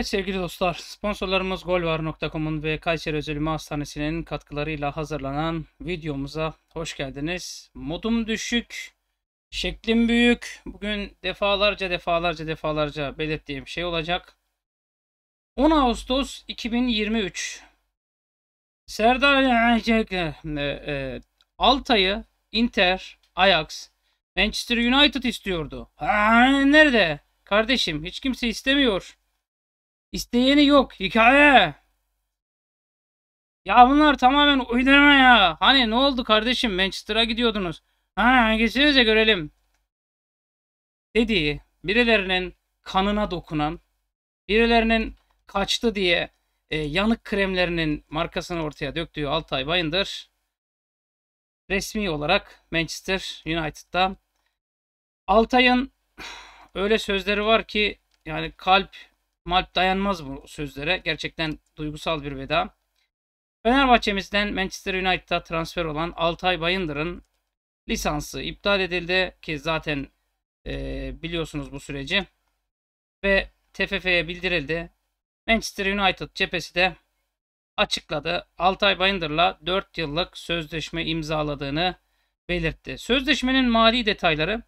Evet sevgili dostlar, sponsorlarımız golvar.com'un ve Kayseri Özelime Hastanesi'nin katkılarıyla hazırlanan videomuza hoş geldiniz. Modum düşük, şeklim büyük. Bugün defalarca defalarca defalarca belirttiğim şey olacak. 10 Ağustos 2023 Serdar e, e, Altay'ı Inter, Ajax, Manchester United istiyordu. Ha, nerede? Kardeşim hiç kimse istemiyor. İsteyeni yok. Hikaye. Ya bunlar tamamen uydurma ya. Hani ne oldu kardeşim? Manchester'a gidiyordunuz. Ha geçsenize görelim. Dediği birilerinin kanına dokunan, birilerinin kaçtı diye e, yanık kremlerinin markasını ortaya döktüğü Altay Bayındır resmi olarak Manchester United'da. Altay'ın öyle sözleri var ki yani kalp Malp dayanmaz bu sözlere. Gerçekten duygusal bir veda. Fenerbahçe'mizden Manchester United'a transfer olan Altay Bayındır'ın lisansı iptal edildi ki zaten e, biliyorsunuz bu süreci ve TFF'ye bildirildi. Manchester United cephesi de açıkladı. Altay Bayındır'la 4 yıllık sözleşme imzaladığını belirtti. Sözleşmenin mali detayları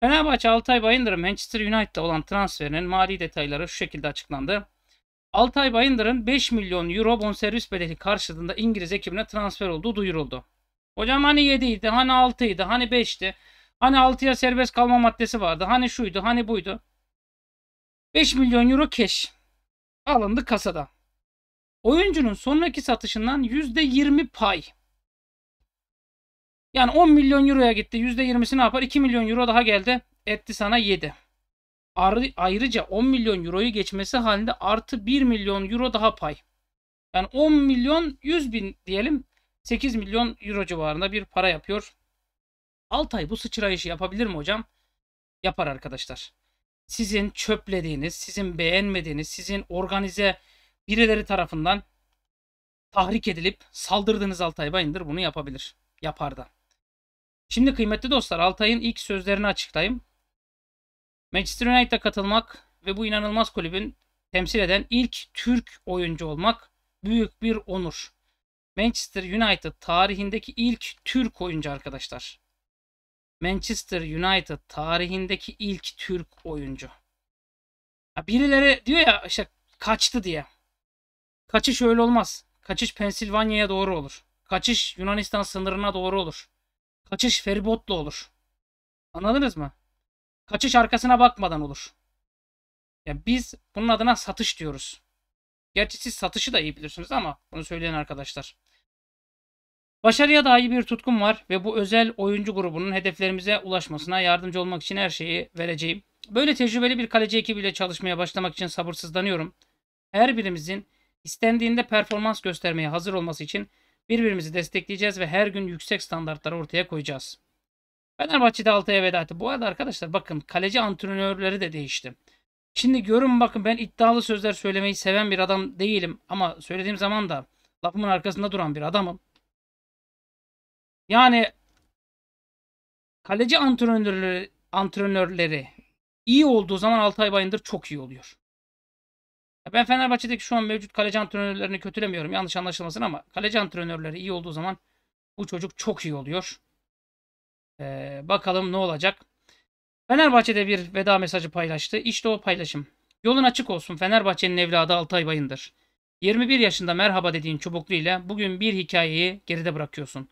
Fenerbahçe Altay Bayındır'ın Manchester United'da olan transferinin mali detayları şu şekilde açıklandı. Altay Bayındır'ın 5 milyon euro bonservis bedeli karşılığında İngiliz ekibine transfer olduğu duyuruldu. Hocam hani 7'ydi, hani 6'ydı, hani 5'ti, hani 6'ya serbest kalma maddesi vardı, hani şuydu, hani buydu. 5 milyon euro keş alındı kasada. Oyuncunun sonraki satışından %20 pay. Yani 10 milyon euroya gitti. %20'si ne yapar? 2 milyon euro daha geldi. Etti sana 7. Ayrıca 10 milyon euroyu geçmesi halinde artı 1 milyon euro daha pay. Yani 10 milyon 100 bin diyelim 8 milyon euro civarında bir para yapıyor. Altay bu sıçrayışı yapabilir mi hocam? Yapar arkadaşlar. Sizin çöplediğiniz, sizin beğenmediğiniz, sizin organize birileri tarafından tahrik edilip saldırdığınız Altay Bayındır bunu yapabilir. Yapar da. Şimdi kıymetli dostlar Altay'ın ilk sözlerini açıklayayım. Manchester United'a katılmak ve bu inanılmaz kulübün temsil eden ilk Türk oyuncu olmak büyük bir onur. Manchester United tarihindeki ilk Türk oyuncu arkadaşlar. Manchester United tarihindeki ilk Türk oyuncu. Ya birileri diyor ya işte kaçtı diye. Kaçış öyle olmaz. Kaçış Pensilvanya'ya doğru olur. Kaçış Yunanistan sınırına doğru olur. Kaçış feribotlu olur. Anladınız mı? Kaçış arkasına bakmadan olur. Ya biz bunun adına satış diyoruz. Gerçi siz satışı da iyi bilirsiniz ama bunu söyleyen arkadaşlar. Başarıya dair bir tutkum var ve bu özel oyuncu grubunun hedeflerimize ulaşmasına yardımcı olmak için her şeyi vereceğim. Böyle tecrübeli bir kaleci ekibiyle çalışmaya başlamak için sabırsızlanıyorum. Her birimizin istendiğinde performans göstermeye hazır olması için Birbirimizi destekleyeceğiz ve her gün yüksek standartları ortaya koyacağız. Fenerbahçe'de Altay'a veda etti. Bu arada arkadaşlar bakın kaleci antrenörleri de değişti. Şimdi görün bakın ben iddialı sözler söylemeyi seven bir adam değilim ama söylediğim zaman da lafımın arkasında duran bir adamım. Yani kaleci antrenörleri, antrenörleri iyi olduğu zaman Altay Bayındır çok iyi oluyor. Ben Fenerbahçe'deki şu an mevcut kaleci antrenörlerini kötülemiyorum. Yanlış anlaşılmasın ama kaleci antrenörleri iyi olduğu zaman bu çocuk çok iyi oluyor. Ee, bakalım ne olacak. Fenerbahçe'de bir veda mesajı paylaştı. İşte o paylaşım. Yolun açık olsun Fenerbahçe'nin evladı Altay Bayındır. 21 yaşında merhaba dediğin çubuklu ile bugün bir hikayeyi geride bırakıyorsun.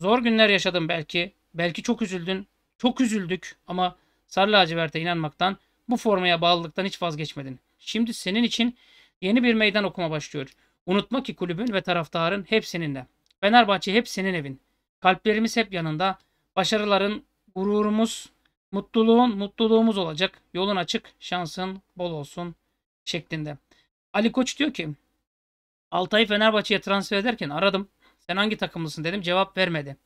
Zor günler yaşadın belki. Belki çok üzüldün. Çok üzüldük ama Sarı Lacivert'e inanmaktan, bu formaya bağlılıktan hiç vazgeçmedin. Şimdi senin için yeni bir meydan okuma başlıyor. Unutma ki kulübün ve taraftarın hep seninle. Fenerbahçe hep senin evin. Kalplerimiz hep yanında. Başarıların, gururumuz, mutluluğun, mutluluğumuz olacak. Yolun açık, şansın bol olsun şeklinde. Ali Koç diyor ki Altay'ı Fenerbahçe'ye transfer ederken aradım. Sen hangi takımlısın dedim. Cevap vermedi.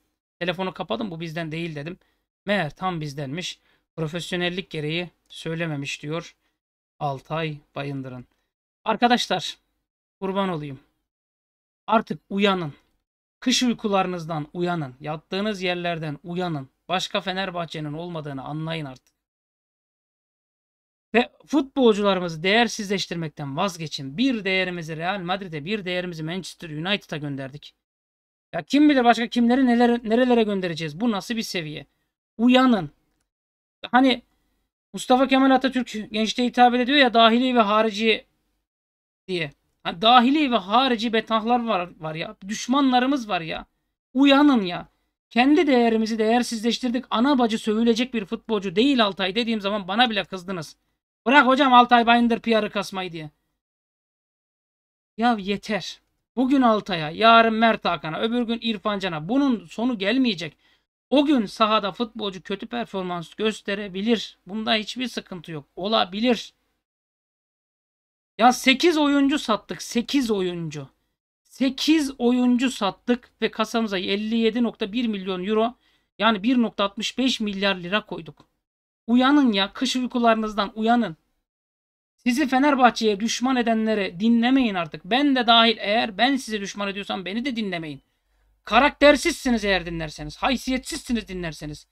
Telefonu kapadım. Bu bizden değil dedim. Meğer tam bizdenmiş. Profesyonellik gereği söylememiş diyor. Altay Bayındır'ın. Arkadaşlar kurban olayım. Artık uyanın. Kış uykularınızdan uyanın. Yattığınız yerlerden uyanın. Başka Fenerbahçe'nin olmadığını anlayın artık. Ve futbolcularımızı değersizleştirmekten vazgeçin. Bir değerimizi Real Madrid'e, bir değerimizi Manchester United'a gönderdik. Ya kim bilir başka kimleri neler, nerelere göndereceğiz? Bu nasıl bir seviye? Uyanın. Hani Mustafa Kemal Atatürk gençte hitap ediyor ya dahili ve harici diye. Yani dahili ve harici betahlar var, var ya. Düşmanlarımız var ya. Uyanın ya. Kendi değerimizi değersizleştirdik. Ana bacı sövülecek bir futbolcu değil Altay dediğim zaman bana bile kızdınız. Bırak hocam Altay Bayındır PR'ı kasmayı diye. Ya yeter. Bugün Altay'a, yarın Mert Hakan'a, öbür gün İrfan Can'a. Bunun sonu gelmeyecek. O gün sahada futbolcu kötü performans gösterebilir. Bunda hiçbir sıkıntı yok. Olabilir. Ya 8 oyuncu sattık. 8 oyuncu. 8 oyuncu sattık ve kasamıza 57.1 milyon euro yani 1.65 milyar lira koyduk. Uyanın ya kış uykularınızdan uyanın. Sizi Fenerbahçe'ye düşman edenlere dinlemeyin artık. Ben de dahil eğer ben size düşman ediyorsam beni de dinlemeyin. Karaktersizsiniz eğer dinlerseniz. Haysiyetsizsiniz dinlerseniz.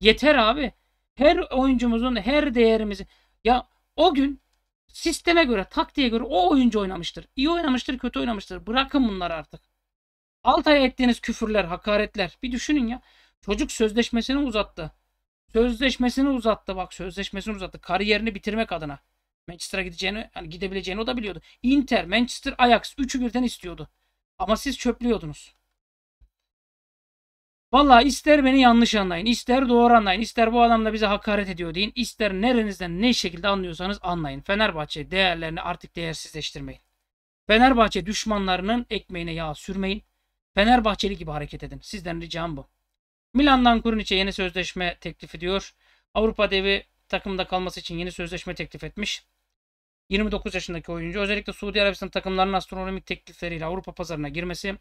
Yeter abi. Her oyuncumuzun her değerimizi. Ya o gün sisteme göre, taktiğe göre o oyuncu oynamıştır. İyi oynamıştır, kötü oynamıştır. Bırakın bunları artık. Altay ettiğiniz küfürler, hakaretler. Bir düşünün ya. Çocuk sözleşmesini uzattı. Sözleşmesini uzattı bak sözleşmesini uzattı. Kariyerini bitirmek adına. Manchester'a gideceğini, yani gidebileceğini o da biliyordu. Inter, Manchester, Ajax üçü birden istiyordu. Ama siz çöplüyordunuz. Valla ister beni yanlış anlayın, ister doğru anlayın, ister bu adam da bize hakaret ediyor deyin, ister nerenizden ne şekilde anlıyorsanız anlayın. Fenerbahçe değerlerini artık değersizleştirmeyin. Fenerbahçe düşmanlarının ekmeğine yağ sürmeyin. Fenerbahçeli gibi hareket edin. Sizden ricam bu. Milan'dan Kurniç'e yeni sözleşme teklifi diyor. Avrupa devi takımda kalması için yeni sözleşme teklif etmiş. 29 yaşındaki oyuncu özellikle Suudi Arabistan takımlarının astronomik teklifleriyle Avrupa pazarına girmesi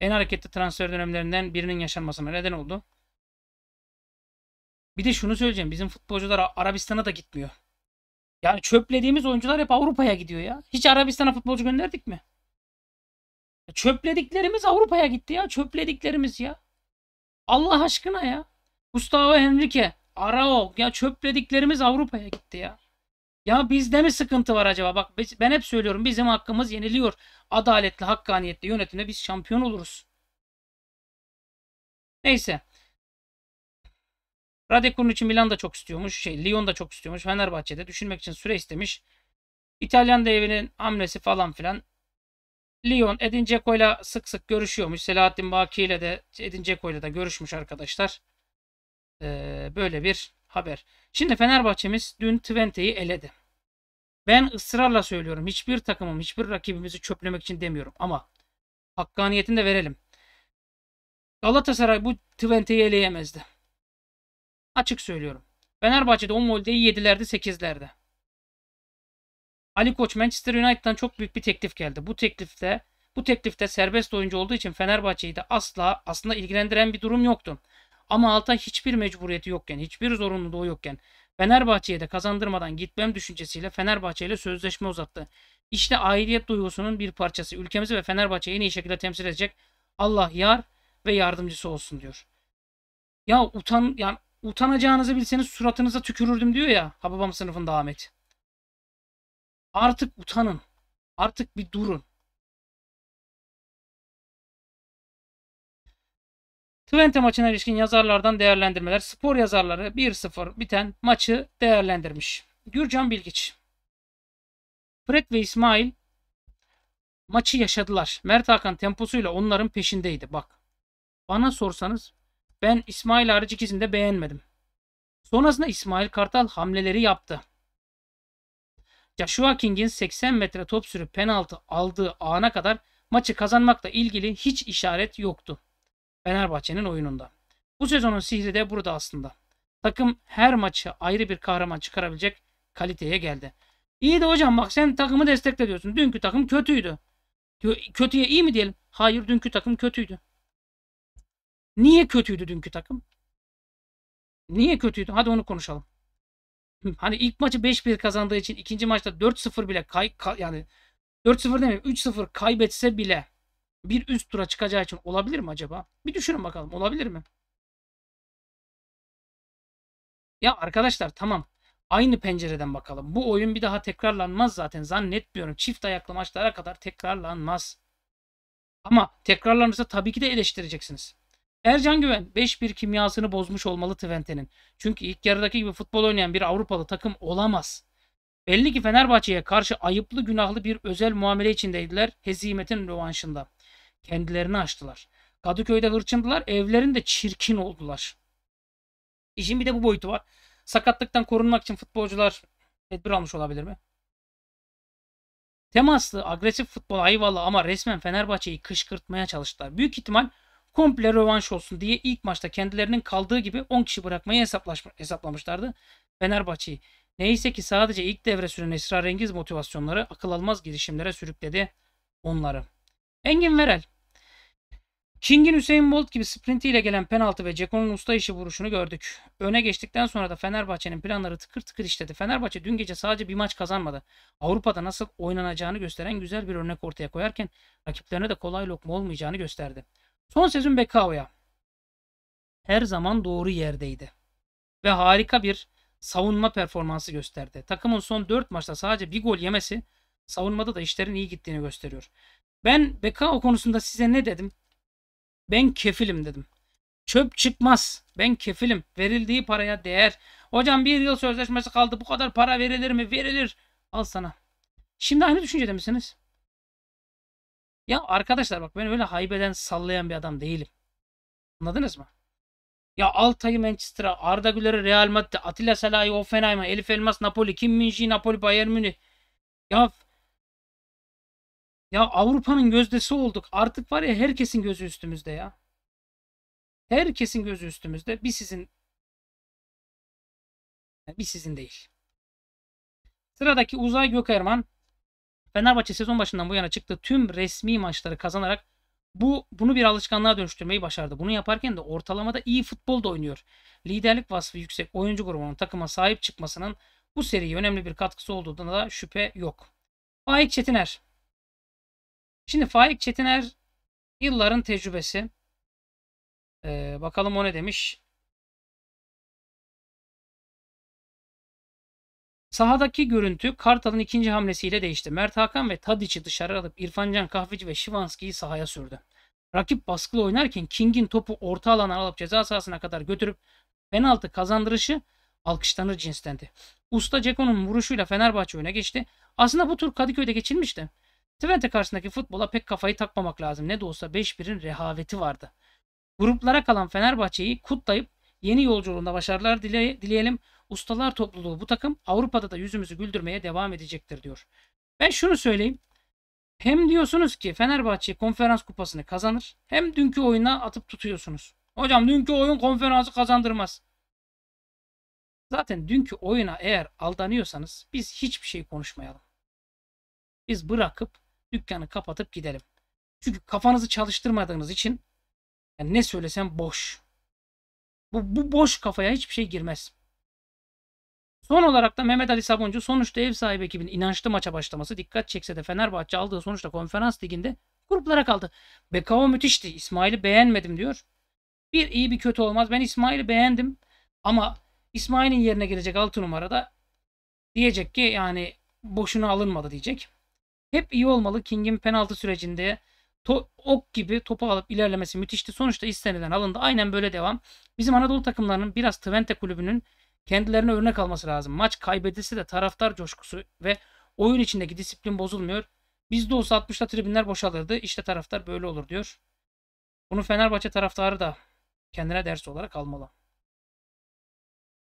en hareketli transfer dönemlerinden birinin yaşanmasına neden oldu. Bir de şunu söyleyeceğim. Bizim futbolcular Arabistan'a da gitmiyor. Yani çöplediğimiz oyuncular hep Avrupa'ya gidiyor ya. Hiç Arabistan'a futbolcu gönderdik mi? Çöplediklerimiz Avrupa'ya gitti ya. Çöplediklerimiz ya. Allah aşkına ya. Gustavo Henrique, Arao ya çöplediklerimiz Avrupa'ya gitti ya. Ya bizde mi sıkıntı var acaba? Bak ben hep söylüyorum bizim hakkımız yeniliyor. Adaletli, hakkaniyetli yönetimle biz şampiyon oluruz. Neyse. Radekur'un için Milan da çok istiyormuş. Şey, Lyon da çok istiyormuş. Fenerbahçe'de düşünmek için süre istemiş. İtalyan devinin hamlesi falan filan. Lyon Edin Dzeko ile sık sık görüşüyormuş. Selahattin Baki ile de Edin Dzeko ile de görüşmüş arkadaşlar. Ee, böyle bir haber. Şimdi Fenerbahçe'miz dün Twente'yi eledi. Ben ısrarla söylüyorum. Hiçbir takımım, hiçbir rakibimizi çöplemek için demiyorum. Ama hakkaniyetini de verelim. Galatasaray bu Twente'yi eleyemezdi. Açık söylüyorum. Fenerbahçe'de o moldeyi yedilerdi, 8'lerde. Ali Koç Manchester United'dan çok büyük bir teklif geldi. Bu teklifte bu teklifte serbest oyuncu olduğu için Fenerbahçe'yi de asla aslında ilgilendiren bir durum yoktu. Ama alta hiçbir mecburiyeti yokken, hiçbir zorunluluğu yokken Fenerbahçe'ye de kazandırmadan gitmem düşüncesiyle Fenerbahçe ile sözleşme uzattı. İşte aidiyet duygusunun bir parçası. Ülkemizi ve Fenerbahçe'yi en iyi şekilde temsil edecek Allah yar ve yardımcısı olsun diyor. Ya utan yani utanacağınızı bilseniz suratınıza tükürürdüm diyor ya Hababam sınıfında Ahmet. Artık utanın. Artık bir durun. Twente maçına ilişkin yazarlardan değerlendirmeler. Spor yazarları 1-0 biten maçı değerlendirmiş. Gürcan Bilgiç. Fred ve İsmail maçı yaşadılar. Mert Hakan temposuyla onların peşindeydi. Bak bana sorsanız ben İsmail hariç ikisini de beğenmedim. Sonrasında İsmail Kartal hamleleri yaptı. Joshua King'in 80 metre top sürüp penaltı aldığı ana kadar maçı kazanmakla ilgili hiç işaret yoktu. Fenerbahçe'nin oyununda. Bu sezonun sihri de burada aslında. Takım her maçı ayrı bir kahraman çıkarabilecek kaliteye geldi. İyi de hocam bak sen takımı destekle diyorsun. Dünkü takım kötüydü. Kötüye iyi mi diyelim? Hayır dünkü takım kötüydü. Niye kötüydü dünkü takım? Niye kötüydü? Hadi onu konuşalım. Hani ilk maçı 5-1 kazandığı için ikinci maçta 4-0 bile kay, kay yani 4-0 demeyeyim 3-0 kaybetse bile bir üst tura çıkacağı için olabilir mi acaba? Bir düşünün bakalım olabilir mi? Ya arkadaşlar tamam. Aynı pencereden bakalım. Bu oyun bir daha tekrarlanmaz zaten. Zannetmiyorum. Çift ayaklı maçlara kadar tekrarlanmaz. Ama tekrarlanırsa tabii ki de eleştireceksiniz. Ercan Güven 5-1 kimyasını bozmuş olmalı Twente'nin. Çünkü ilk yarıdaki gibi futbol oynayan bir Avrupalı takım olamaz. Belli ki Fenerbahçe'ye karşı ayıplı günahlı bir özel muamele içindeydiler hezimetin rövanşında. Kendilerini açtılar. Kadıköy'de hırçındılar. Evlerinde çirkin oldular. İşin bir de bu boyutu var. Sakatlıktan korunmak için futbolcular tedbir almış olabilir mi? Temaslı, agresif futbol ayvalı ama resmen Fenerbahçe'yi kışkırtmaya çalıştılar. Büyük ihtimal komple rövanş olsun diye ilk maçta kendilerinin kaldığı gibi 10 kişi bırakmayı hesaplamışlardı Fenerbahçe'yi. Neyse ki sadece ilk devre süren esrarengiz motivasyonları akıl almaz girişimlere sürükledi onları. Engin Verel. King'in Hüseyin Bolt gibi sprintiyle gelen penaltı ve Ceko'nun usta işi vuruşunu gördük. Öne geçtikten sonra da Fenerbahçe'nin planları tıkır tıkır işledi. Fenerbahçe dün gece sadece bir maç kazanmadı. Avrupa'da nasıl oynanacağını gösteren güzel bir örnek ortaya koyarken rakiplerine de kolay lokma olmayacağını gösterdi. Son sezon Bekao'ya her zaman doğru yerdeydi. Ve harika bir savunma performansı gösterdi. Takımın son 4 maçta sadece bir gol yemesi savunmada da işlerin iyi gittiğini gösteriyor. Ben o konusunda size ne dedim? Ben kefilim dedim. Çöp çıkmaz. Ben kefilim. Verildiği paraya değer. Hocam bir yıl sözleşmesi kaldı. Bu kadar para verilir mi? Verilir. Al sana. Şimdi aynı düşüncede misiniz? Ya arkadaşlar bak ben öyle haybeden sallayan bir adam değilim. Anladınız mı? Ya Altay'ı Manchester'a, Arda Güler'i Real Madrid'e, Atilla Salah'ı Offenheim'a, Elif Elmas Napoli, Kim Minji Napoli, Bayern Münih. Ya ya Avrupa'nın gözdesi olduk. Artık var ya herkesin gözü üstümüzde ya. Herkesin gözü üstümüzde. Bir sizin bir sizin değil. Sıradaki Uzay Gökerman Fenerbahçe sezon başından bu yana çıktı. tüm resmi maçları kazanarak bu bunu bir alışkanlığa dönüştürmeyi başardı. Bunu yaparken de ortalamada iyi futbol da oynuyor. Liderlik vasfı yüksek oyuncu grubunun takıma sahip çıkmasının bu seriye önemli bir katkısı olduğuna da şüphe yok. Faik Çetiner Şimdi Faik Çetiner yılların tecrübesi. Ee, bakalım o ne demiş. Sahadaki görüntü Kartal'ın ikinci hamlesiyle değişti. Mert Hakan ve Tadiç'i dışarı alıp İrfancan Kahveci ve Şivanski'yi sahaya sürdü. Rakip baskılı oynarken King'in topu orta alana alıp ceza sahasına kadar götürüp penaltı kazandırışı alkışlanır cinstendi. Usta Ceko'nun vuruşuyla Fenerbahçe öne geçti. Aslında bu tur Kadıköy'de geçilmişti. Twente karşısındaki futbola pek kafayı takmamak lazım. Ne de olsa 5-1'in rehaveti vardı. Gruplara kalan Fenerbahçe'yi kutlayıp yeni yolculuğunda başarılar dile dileyelim. Ustalar topluluğu bu takım Avrupa'da da yüzümüzü güldürmeye devam edecektir diyor. Ben şunu söyleyeyim. Hem diyorsunuz ki Fenerbahçe konferans kupasını kazanır. Hem dünkü oyuna atıp tutuyorsunuz. Hocam dünkü oyun konferansı kazandırmaz. Zaten dünkü oyuna eğer aldanıyorsanız biz hiçbir şey konuşmayalım. Biz bırakıp dükkanı kapatıp gidelim. Çünkü kafanızı çalıştırmadığınız için yani ne söylesem boş. Bu, bu boş kafaya hiçbir şey girmez. Son olarak da Mehmet Ali Sabuncu sonuçta ev sahibi ekibin inançlı maça başlaması dikkat çekse de Fenerbahçe aldığı sonuçta konferans liginde gruplara kaldı. Bekao müthişti. İsmail'i beğenmedim diyor. Bir iyi bir kötü olmaz. Ben İsmail'i beğendim ama İsmail'in yerine gelecek 6 numarada diyecek ki yani boşuna alınmadı diyecek hep iyi olmalı. King'in penaltı sürecinde to- ok gibi topu alıp ilerlemesi müthişti. Sonuçta istenilen alındı. Aynen böyle devam. Bizim Anadolu takımlarının biraz Twente kulübünün kendilerine örnek alması lazım. Maç kaybedilse de taraftar coşkusu ve oyun içindeki disiplin bozulmuyor. Bizde olsa 60'ta tribünler boşalırdı. İşte taraftar böyle olur diyor. Bunu Fenerbahçe taraftarı da kendine ders olarak almalı.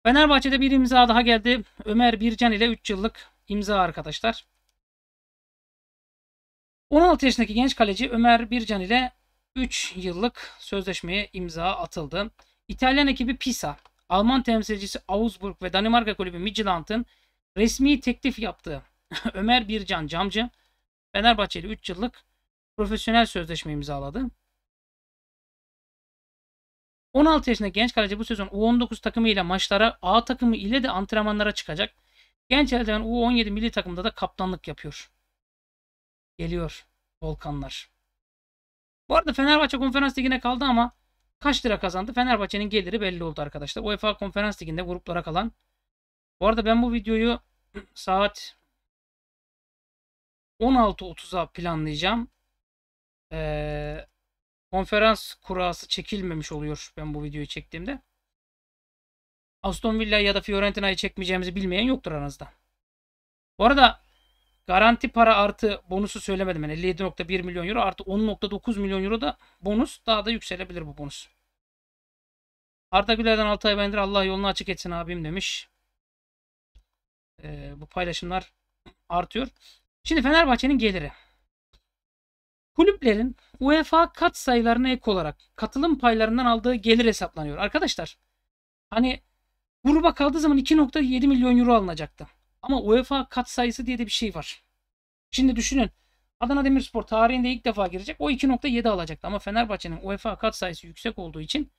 Fenerbahçe'de bir imza daha geldi. Ömer Bircan ile 3 yıllık imza arkadaşlar. 16 yaşındaki genç kaleci Ömer Bircan ile 3 yıllık sözleşmeye imza atıldı. İtalyan ekibi Pisa, Alman temsilcisi Augsburg ve Danimarka kulübü Midtjylland'ın resmi teklif yaptığı Ömer Bircan Camcı Fenerbahçe ile 3 yıllık profesyonel sözleşme imzaladı. 16 yaşındaki genç kaleci bu sezon U19 takımı ile maçlara A takımı ile de antrenmanlara çıkacak. Genç eldiven U17 milli takımda da kaptanlık yapıyor. Geliyor volkanlar. Bu arada Fenerbahçe konferans ligine kaldı ama kaç lira kazandı? Fenerbahçe'nin geliri belli oldu arkadaşlar. UEFA konferans liginde gruplara kalan. Bu arada ben bu videoyu saat 16.30'a planlayacağım. Ee, konferans kurası çekilmemiş oluyor ben bu videoyu çektiğimde. Aston Villa ya da Fiorentina'yı çekmeyeceğimizi bilmeyen yoktur aranızda. Bu arada Garanti para artı bonusu söylemedim. Yani 57.1 milyon euro artı 10.9 milyon euro da bonus. Daha da yükselebilir bu bonus. Arda Güler'den Altay Bendir Allah yolunu açık etsin abim demiş. Ee, bu paylaşımlar artıyor. Şimdi Fenerbahçe'nin geliri. Kulüplerin UEFA kat sayılarına ek olarak katılım paylarından aldığı gelir hesaplanıyor. Arkadaşlar hani gruba kaldığı zaman 2.7 milyon euro alınacaktı. Ama UEFA kat sayısı diye de bir şey var. Şimdi düşünün. Adana Demirspor tarihinde ilk defa girecek. O 2.7 alacaktı ama Fenerbahçe'nin UEFA kat sayısı yüksek olduğu için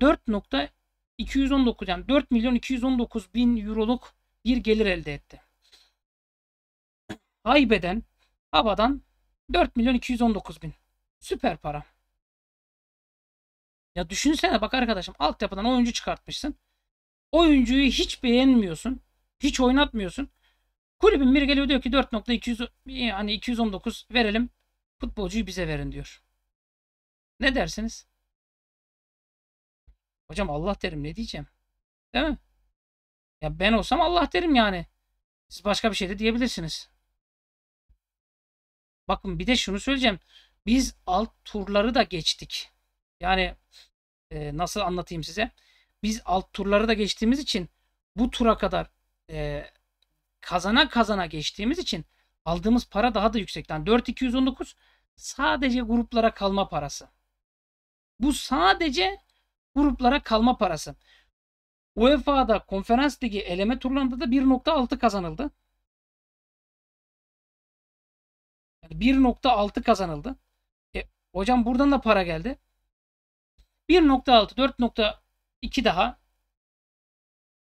4.219 yani 4 milyon 219 bin euroluk bir gelir elde etti. Haybeden Aba'dan 4 milyon 219 bin. Süper para. Ya düşünsene bak arkadaşım altyapıdan oyuncu çıkartmışsın. Oyuncuyu hiç beğenmiyorsun. Hiç oynatmıyorsun. Kulübün biri geliyor diyor ki 4.200 hani 219 verelim. Futbolcuyu bize verin diyor. Ne dersiniz? Hocam Allah derim ne diyeceğim? Değil mi? Ya ben olsam Allah derim yani. Siz başka bir şey de diyebilirsiniz. Bakın bir de şunu söyleyeceğim. Biz alt turları da geçtik. Yani e, nasıl anlatayım size? Biz alt turları da geçtiğimiz için bu tura kadar e, kazana kazana geçtiğimiz için aldığımız para daha da yüksekten. Yani 4219 sadece gruplara kalma parası. Bu sadece gruplara kalma parası. UEFA'da konferans ligi eleme turlarında da 1.6 kazanıldı. Yani 1.6 kazanıldı. E, hocam buradan da para geldi. 1.6 4.2 daha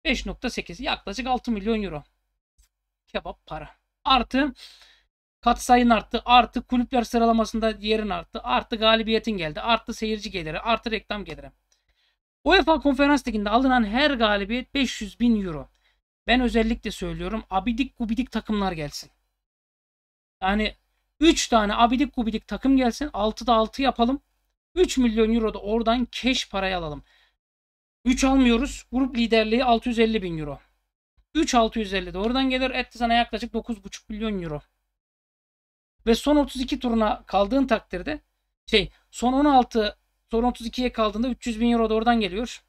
5.8 yaklaşık 6 milyon euro. Kebap para. Artı katsayın arttı. Artı kulüpler sıralamasında yerin arttı. Artı galibiyetin geldi. Artı seyirci geliri. Artı reklam geliri. UEFA Konferans Ligi'nde alınan her galibiyet 500 bin euro. Ben özellikle söylüyorum abidik gubidik takımlar gelsin. Yani 3 tane abidik gubidik takım gelsin. 6'da 6 yapalım. 3 milyon euro da oradan keş parayı alalım. 3 almıyoruz. Grup liderliği 650 bin euro. 3 650 doğrudan gelir etti sana yaklaşık 9,5 milyon euro. Ve son 32 turuna kaldığın takdirde şey son 16 son 32'ye kaldığında 300 bin euro doğrudan geliyor.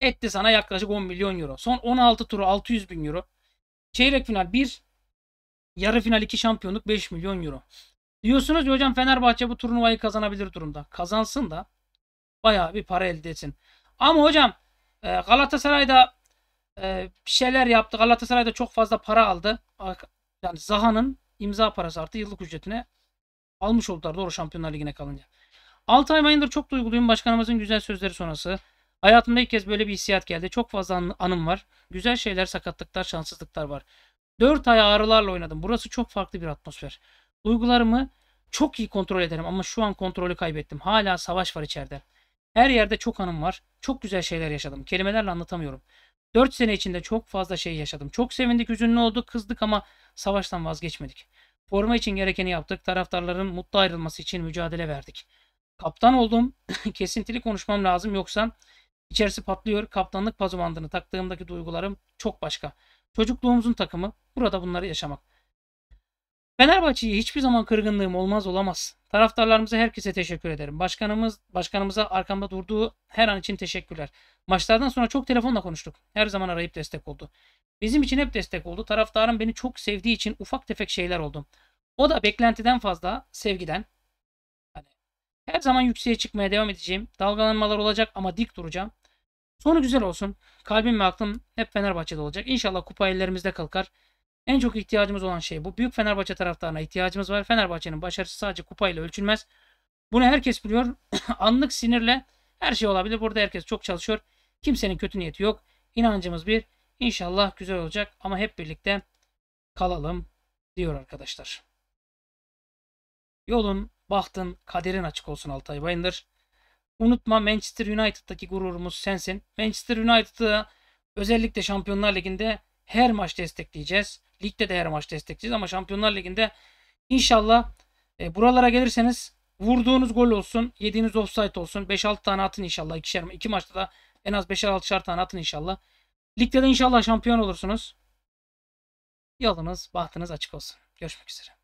Etti sana yaklaşık 10 milyon euro. Son 16 turu 600 bin euro. Çeyrek final 1, yarı final 2 şampiyonluk 5 milyon euro. Diyorsunuz hocam Fenerbahçe bu turnuvayı kazanabilir durumda. Kazansın da bayağı bir para elde etsin. Ama hocam e, Galatasaray'da e, bir şeyler yaptı. Galatasaray'da çok fazla para aldı. Yani Zaha'nın imza parası artı yıllık ücretine almış oldular doğru Şampiyonlar Ligi'ne kalınca. 6 ay ayındır çok duyguluyum başkanımızın güzel sözleri sonrası. Hayatımda ilk kez böyle bir hissiyat geldi. Çok fazla anım var. Güzel şeyler, sakatlıklar, şanssızlıklar var. 4 ay ağrılarla oynadım. Burası çok farklı bir atmosfer. Duygularımı çok iyi kontrol ederim ama şu an kontrolü kaybettim. Hala savaş var içeride. Her yerde çok anım var. Çok güzel şeyler yaşadım. Kelimelerle anlatamıyorum. 4 sene içinde çok fazla şey yaşadım. Çok sevindik, üzünlü olduk, kızdık ama savaştan vazgeçmedik. Forma için gerekeni yaptık. Taraftarların mutlu ayrılması için mücadele verdik. Kaptan oldum. Kesintili konuşmam lazım yoksa içerisi patlıyor. Kaptanlık pazumandını taktığımdaki duygularım çok başka. Çocukluğumuzun takımı burada bunları yaşamak. Fenerbahçe'yi hiçbir zaman kırgınlığım olmaz olamaz. Taraftarlarımıza herkese teşekkür ederim. Başkanımız, başkanımıza arkamda durduğu her an için teşekkürler. Maçlardan sonra çok telefonla konuştuk. Her zaman arayıp destek oldu. Bizim için hep destek oldu. Taraftarım beni çok sevdiği için ufak tefek şeyler oldu. O da beklentiden fazla sevgiden. Hani her zaman yükseğe çıkmaya devam edeceğim. Dalgalanmalar olacak ama dik duracağım. Sonu güzel olsun. Kalbim ve aklım hep Fenerbahçe'de olacak. İnşallah kupa ellerimizde kalkar. En çok ihtiyacımız olan şey bu. Büyük Fenerbahçe taraftarına ihtiyacımız var. Fenerbahçe'nin başarısı sadece kupayla ölçülmez. Bunu herkes biliyor. Anlık sinirle her şey olabilir. Burada herkes çok çalışıyor. Kimsenin kötü niyeti yok. İnancımız bir. İnşallah güzel olacak ama hep birlikte kalalım diyor arkadaşlar. Yolun, bahtın, kaderin açık olsun Altay Bayındır. Unutma Manchester United'daki gururumuz sensin. Manchester United'ı özellikle Şampiyonlar Ligi'nde her maç destekleyeceğiz. Ligde de her maç destekçiyiz ama Şampiyonlar Ligi'nde inşallah e, buralara gelirseniz vurduğunuz gol olsun, yediğiniz offside olsun. 5-6 tane atın inşallah. İkişer, iki maçta da en az 5-6'şar tane atın inşallah. Ligde de inşallah şampiyon olursunuz. Yolunuz, bahtınız açık olsun. Görüşmek üzere.